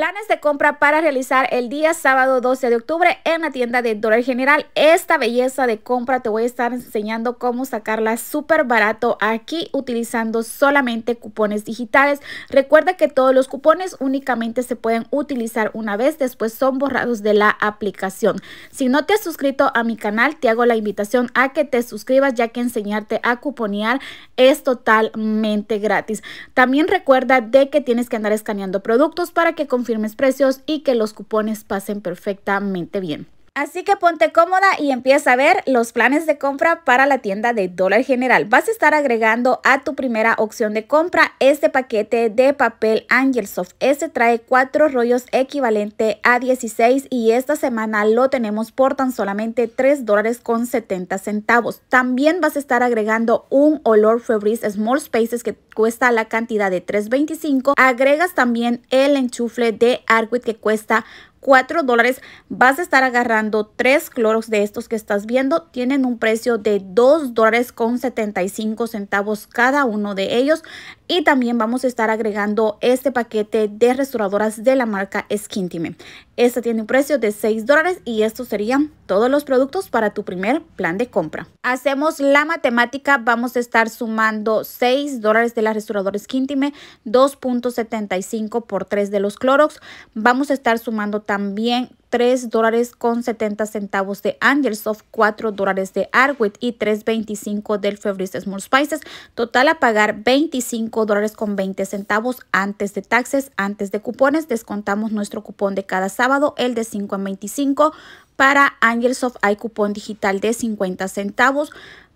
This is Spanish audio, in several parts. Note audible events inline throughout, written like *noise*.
Planes de compra para realizar el día sábado 12 de octubre en la tienda de Dollar General. Esta belleza de compra te voy a estar enseñando cómo sacarla súper barato aquí utilizando solamente cupones digitales. Recuerda que todos los cupones únicamente se pueden utilizar una vez, después son borrados de la aplicación. Si no te has suscrito a mi canal, te hago la invitación a que te suscribas ya que enseñarte a cuponear es totalmente gratis. También recuerda de que tienes que andar escaneando productos para que confíes firmes precios y que los cupones pasen perfectamente bien. Así que ponte cómoda y empieza a ver los planes de compra para la tienda de Dólar General. Vas a estar agregando a tu primera opción de compra este paquete de papel Angelsoft. Este trae cuatro rollos equivalente a 16 y esta semana lo tenemos por tan solamente 3 dólares con 70 centavos. También vas a estar agregando un olor Febreze Small Spaces que cuesta la cantidad de 3.25. Agregas también el enchufle de Arquid que cuesta 4 dólares, vas a estar agarrando tres clorox de estos que estás viendo. Tienen un precio de 2 dólares con 75 centavos cada uno de ellos. Y también vamos a estar agregando este paquete de restauradoras de la marca Skintime. Esta tiene un precio de 6 dólares y estos serían todos los productos para tu primer plan de compra. Hacemos la matemática, vamos a estar sumando 6 dólares de la restauradora Skintime, 2.75 por 3 de los Clorox. Vamos a estar sumando también 3 dólares con 70 centavos de Angelsoft, 4 dólares de Arwit y 3.25 del Fabrice Small Spices. Total a pagar 25 dólares con 20 centavos antes de taxes, antes de cupones. Descontamos nuestro cupón de cada sábado, el de 5 a 25. Para Angelsoft hay cupón digital de 50 centavos.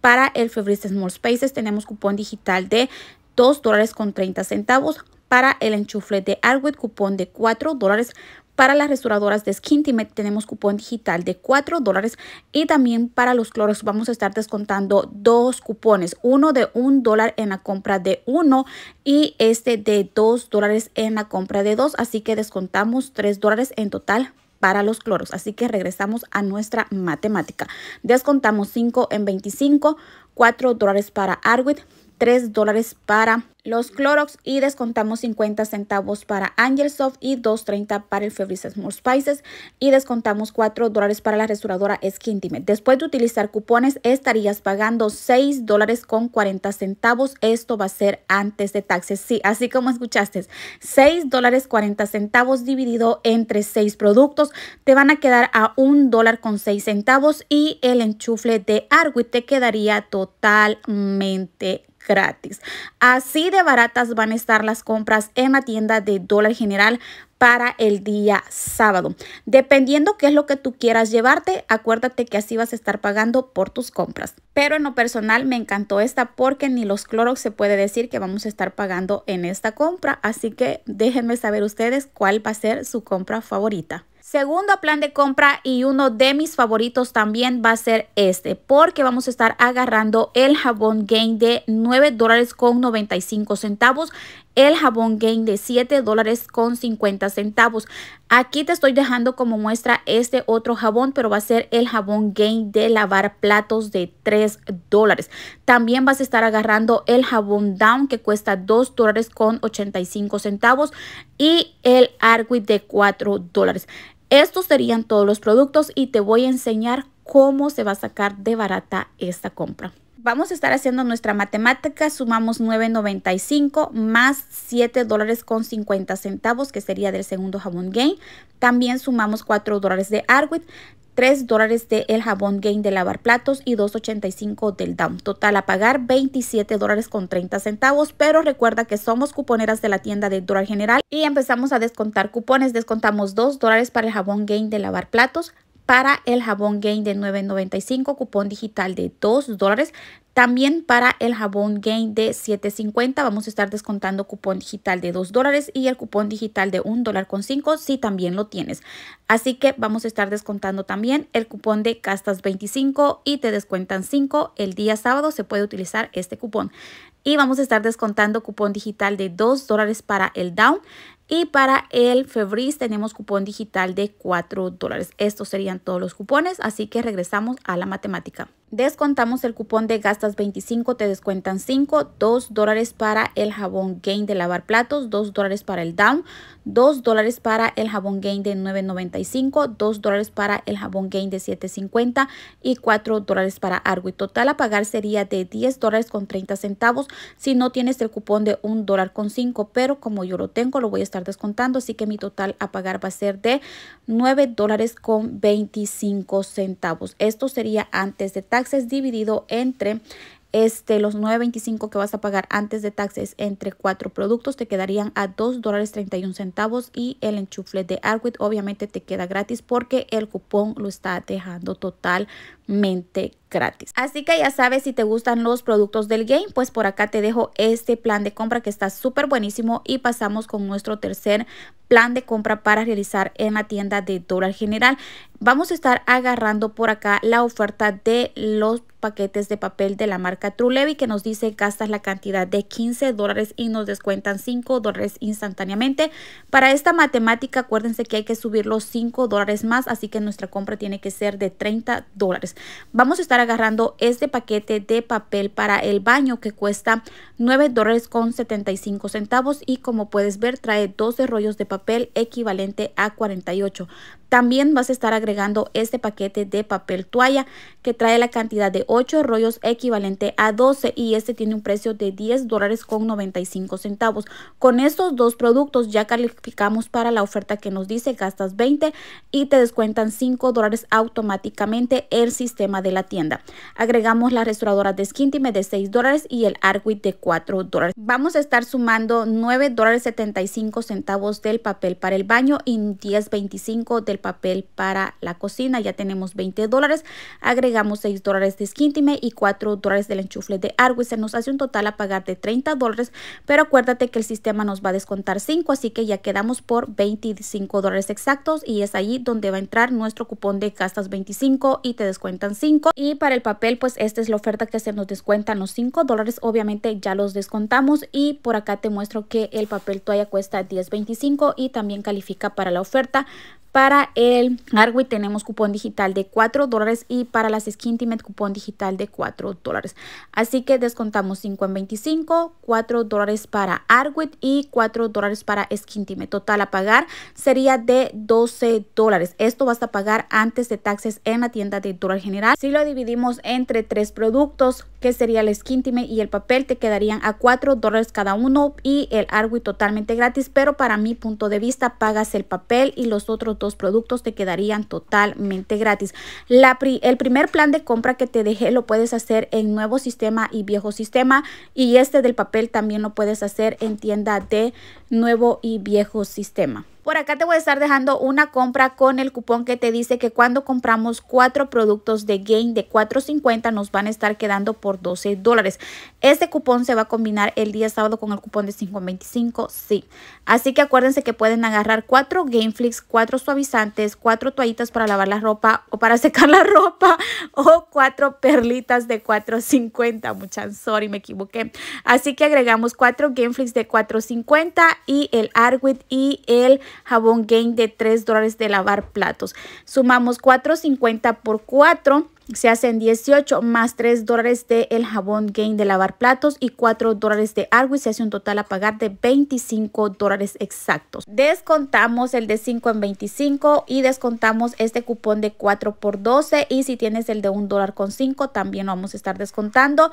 Para el Fabrice Small Spaces tenemos cupón digital de 2 dólares con 30 centavos. Para el enchufle de Arwit, cupón de 4 dólares para las restauradoras de Skintimate tenemos cupón digital de 4 dólares y también para los cloros vamos a estar descontando dos cupones, uno de un dólar en la compra de uno y este de 2 dólares en la compra de $2. así que descontamos 3 dólares en total para los cloros. Así que regresamos a nuestra matemática. Descontamos 5 en 25, 4 dólares para Arwit, 3 dólares para los Clorox y descontamos 50 centavos para Angelsoft y 2.30 para el Febreze Small Spices y descontamos 4 dólares para la restauradora Skin Después de utilizar cupones estarías pagando 6 dólares con 40 centavos. Esto va a ser antes de taxes. Sí, así como escuchaste, 6 dólares 40 centavos dividido entre 6 productos te van a quedar a 1 dólar con 6 centavos y el enchufle de Arwit te quedaría totalmente gratis. Así de baratas van a estar las compras en la tienda de Dólar General para el día sábado. Dependiendo qué es lo que tú quieras llevarte, acuérdate que así vas a estar pagando por tus compras. Pero en lo personal me encantó esta porque ni los Clorox se puede decir que vamos a estar pagando en esta compra. Así que déjenme saber ustedes cuál va a ser su compra favorita. Segundo plan de compra y uno de mis favoritos también va a ser este porque vamos a estar agarrando el jabón Gain de 9 dólares con 95 centavos el jabón Gain de 7 dólares con 50 centavos. Aquí te estoy dejando como muestra este otro jabón, pero va a ser el jabón Gain de lavar platos de 3 dólares. También vas a estar agarrando el jabón Down que cuesta 2 dólares con 85 centavos y el Arguid de 4 dólares. Estos serían todos los productos y te voy a enseñar cómo se va a sacar de barata esta compra. Vamos a estar haciendo nuestra matemática, sumamos 9.95 más 7 dólares con 50 centavos, que sería del segundo jabón gain. También sumamos 4 dólares de Arwit, 3 dólares del jabón gain de lavar platos y 2.85 del down. Total a pagar 27 dólares con 30 centavos, pero recuerda que somos cuponeras de la tienda de dólar general y empezamos a descontar cupones. Descontamos 2 dólares para el jabón gain de lavar platos, para el jabón Gain de 9.95, cupón digital de 2 dólares. También para el jabón Gain de 7.50 vamos a estar descontando cupón digital de 2 dólares y el cupón digital de 1 dólar con 5 si también lo tienes. Así que vamos a estar descontando también el cupón de Castas 25 y te descuentan 5. El día sábado se puede utilizar este cupón. Y vamos a estar descontando cupón digital de 2 dólares para el down y para el Febris tenemos cupón digital de 4 dólares. Estos serían todos los cupones, así que regresamos a la matemática. Descontamos el cupón de gastas 25, te descuentan 5, 2 dólares para el jabón gain de lavar platos, 2 dólares para el down, 2 dólares para el jabón gain de 9.95, 2 dólares para el jabón gain de 7.50 y 4 dólares para Argo. Y total a pagar sería de 10 dólares con 30 centavos si no tienes el cupón de 1 dólar con 5, pero como yo lo tengo lo voy a estar descontando, así que mi total a pagar va a ser de 9 dólares con 25 centavos. Esto sería antes de taxes dividido entre este, los 9.25 que vas a pagar antes de taxes entre cuatro productos te quedarían a 2 dólares 31 centavos y el enchufle de Arquit obviamente te queda gratis porque el cupón lo está dejando totalmente gratis. Así que ya sabes si te gustan los productos del game, pues por acá te dejo este plan de compra que está súper buenísimo y pasamos con nuestro tercer plan de compra para realizar en la tienda de dólar general. Vamos a estar agarrando por acá la oferta de los paquetes de papel de la marca Levy que nos dice gastas la cantidad de 15 dólares y nos descuentan 5 dólares instantáneamente. Para esta matemática acuérdense que hay que subir los 5 dólares más así que nuestra compra tiene que ser de 30 dólares. Vamos a estar agarrando este paquete de papel para el baño que cuesta 9 dólares con 75 centavos y como puedes ver trae 12 rollos de papel equivalente a 48 también vas a estar agregando este paquete de papel toalla que trae la cantidad de 8 rollos equivalente a 12 y este tiene un precio de 10 dólares con 95 centavos. Con estos dos productos ya calificamos para la oferta que nos dice gastas 20 y te descuentan 5 dólares automáticamente el sistema de la tienda. Agregamos la restauradora de Skintime de 6 dólares y el Arquit de 4 dólares. Vamos a estar sumando 9 dólares 75 centavos del papel para el baño y 10.25 del papel para la cocina. Ya tenemos 20 dólares. Agregamos 6 dólares de Skintime y 4 dólares del enchufle de y Se nos hace un total a pagar de 30 dólares. Pero acuérdate que el sistema nos va a descontar 5. Así que ya quedamos por 25 dólares exactos. Y es ahí donde va a entrar nuestro cupón de gastas 25 y te descuentan 5. Y para el papel pues esta es la oferta que se nos descuentan los 5 dólares. Obviamente ya los descontamos. Y por acá te muestro que el papel toalla cuesta 10.25 y también califica para la oferta para el Arwit tenemos cupón digital de 4 dólares y para las Skin cupón digital de 4 dólares. Así que descontamos 5 en 25, 4 dólares para Arwit y 4 dólares para Skin Total a pagar sería de 12 dólares. Esto vas a pagar antes de taxes en la tienda de dólar general. Si lo dividimos entre 3 productos, que sería el esquíntime y el papel, te quedarían a 4 dólares cada uno y el Argui totalmente gratis, pero para mi punto de vista pagas el papel y los otros dos productos te quedarían totalmente gratis. La el primer plan de compra que te dejé lo puedes hacer en nuevo sistema y viejo sistema y este del papel también lo puedes hacer en tienda de nuevo y viejo sistema. Por acá te voy a estar dejando una compra con el cupón que te dice que cuando compramos cuatro productos de Gain de 4.50 nos van a estar quedando por 12 dólares. Este cupón se va a combinar el día sábado con el cupón de 5.25, sí. Así que acuérdense que pueden agarrar cuatro Game cuatro suavizantes, cuatro toallitas para lavar la ropa o para *laughs* secar la ropa o cuatro perlitas de 4.50. Muchas sorry, me equivoqué. Así que agregamos cuatro Game de 4.50 y el Arwit y el jabón Gain de 3 dólares de lavar platos. Sumamos 4.50 por 4 se hacen 18 más 3 dólares de el jabón Gain de lavar platos y 4 dólares de algo y Se hace un total a pagar de 25 dólares exactos. Descontamos el de 5 en 25 y descontamos este cupón de 4 por 12. Y si tienes el de 1 dólar con 5 también vamos a estar descontando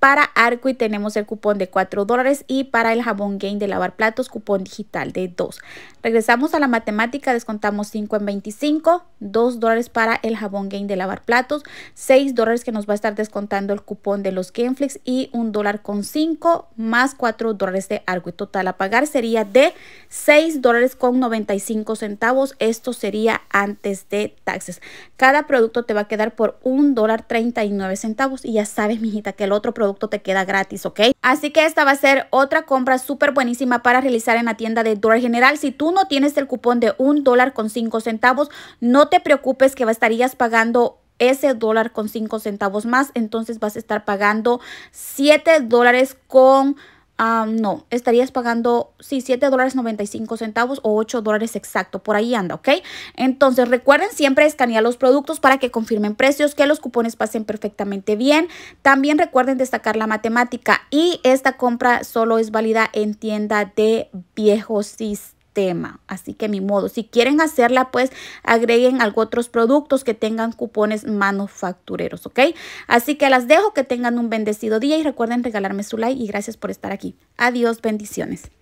para y tenemos el cupón de 4 dólares y para el jabón Gain de lavar platos, cupón digital de 2. Regresamos a la matemática, descontamos 5 en 25, 2 dólares para el jabón Gain de lavar platos, 6 dólares que nos va a estar descontando el cupón de los Gameflix y 1 dólar con 5 más 4 dólares de Arcui. Total a pagar sería de 6 dólares con 95 centavos. Esto sería antes de taxes. Cada producto te va a quedar por 1 dólar 39 centavos y ya sabes, mijita, que el otro producto te queda gratis, ¿ok? Así que esta va a ser otra compra súper buenísima para realizar en la tienda de Dollar General. Si tú no tienes el cupón de un dólar con cinco centavos, no te preocupes que estarías pagando ese dólar con cinco centavos más. Entonces vas a estar pagando siete dólares con no, estarías pagando, sí, $7.95 centavos o 8 exacto, por ahí anda, ¿ok? Entonces recuerden siempre escanear los productos para que confirmen precios, que los cupones pasen perfectamente bien. También recuerden destacar la matemática y esta compra solo es válida en tienda de viejos sistema tema. Así que mi modo, si quieren hacerla, pues agreguen algo otros productos que tengan cupones manufactureros, ¿ok? Así que las dejo, que tengan un bendecido día y recuerden regalarme su like y gracias por estar aquí. Adiós, bendiciones.